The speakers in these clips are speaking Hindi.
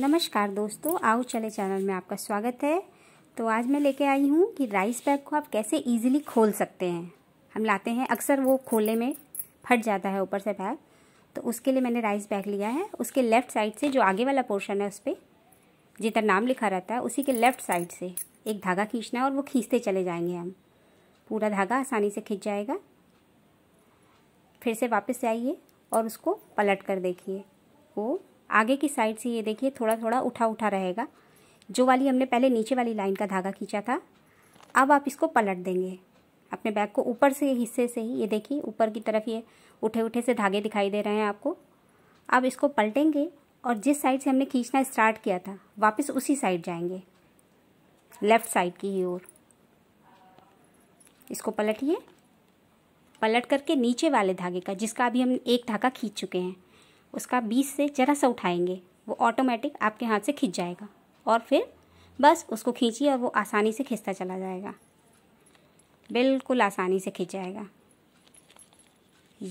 नमस्कार दोस्तों आओ चले चैनल में आपका स्वागत है तो आज मैं लेके आई हूँ कि राइस बैग को आप कैसे इजीली खोल सकते हैं हम लाते हैं अक्सर वो खोलने में फट जाता है ऊपर से बैग तो उसके लिए मैंने राइस बैग लिया है उसके लेफ़्ट साइड से जो आगे वाला पोर्शन है उस पर जितना नाम लिखा रहता है उसी के लेफ़्ट साइड से एक धागा खींचना है और वो खींचते चले जाएँगे हम पूरा धागा आसानी से खींच जाएगा फिर से वापस आइए और उसको पलट कर देखिए वो आगे की साइड से ये देखिए थोड़ा थोड़ा उठा उठा रहेगा जो वाली हमने पहले नीचे वाली लाइन का धागा खींचा था अब आप इसको पलट देंगे अपने बैग को ऊपर से हिस्से से ही ये देखिए ऊपर की तरफ ये उठे उठे से धागे दिखाई दे रहे हैं आपको अब इसको पलटेंगे और जिस साइड से हमने खींचना स्टार्ट किया था वापस उसी साइड जाएंगे लेफ़्ट साइड की ही ओर इसको पलटिए पलट करके नीचे वाले धागे का जिसका अभी हम एक धागा खींच चुके हैं उसका बीस से ज़रा सा उठाएंगे वो ऑटोमेटिक आपके हाथ से खिंच जाएगा और फिर बस उसको खींचिए और वो आसानी से खिंचता चला जाएगा बिल्कुल आसानी से खिंच जाएगा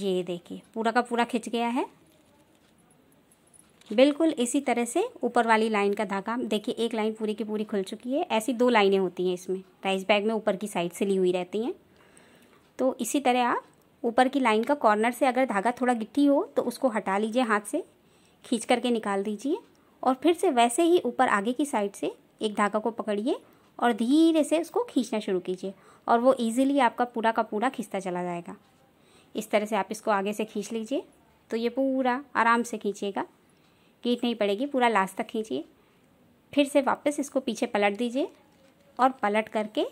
ये देखिए पूरा का पूरा खिंच गया है बिल्कुल इसी तरह से ऊपर वाली लाइन का धागा देखिए एक लाइन पूरी की पूरी खुल चुकी है ऐसी दो लाइनें होती हैं इसमें राइस बैग में ऊपर की साइड से ली हुई रहती हैं तो इसी तरह आप ऊपर की लाइन का कॉर्नर से अगर धागा थोड़ा गिट्टी हो तो उसको हटा लीजिए हाथ से खींच करके निकाल दीजिए और फिर से वैसे ही ऊपर आगे की साइड से एक धागा को पकड़िए और धीरे से उसको खींचना शुरू कीजिए और वो ईजिली आपका पूरा का पूरा खींचता चला जाएगा इस तरह से आप इसको आगे से खींच लीजिए तो ये पूरा आराम से खींचिएगा गीट नहीं पड़ेगी पूरा लास्ट तक खींचिए फिर से वापस इसको पीछे पलट दीजिए और पलट करके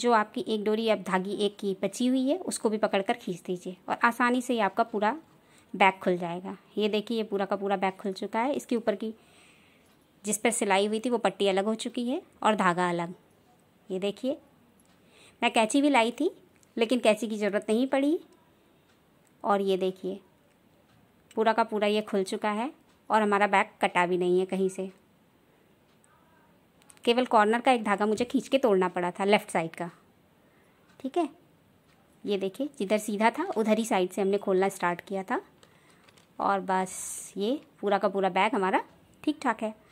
जो आपकी एक डोरी अब धागी एक की बची हुई है उसको भी पकड़ कर खींच दीजिए और आसानी से ये आपका पूरा बैग खुल जाएगा ये देखिए ये पूरा का पूरा बैग खुल चुका है इसके ऊपर की जिस पर सिलाई हुई थी वो पट्टी अलग हो चुकी है और धागा अलग ये देखिए मैं कैंची भी लाई थी लेकिन कैंची की ज़रूरत नहीं पड़ी और ये देखिए पूरा का पूरा ये खुल चुका है और हमारा बैग कटा भी नहीं है कहीं से केवल कॉर्नर का एक धागा मुझे खींच के तोड़ना पड़ा था लेफ़्ट साइड का ठीक है ये देखिए जिधर सीधा था उधर ही साइड से हमने खोलना स्टार्ट किया था और बस ये पूरा का पूरा बैग हमारा ठीक ठाक है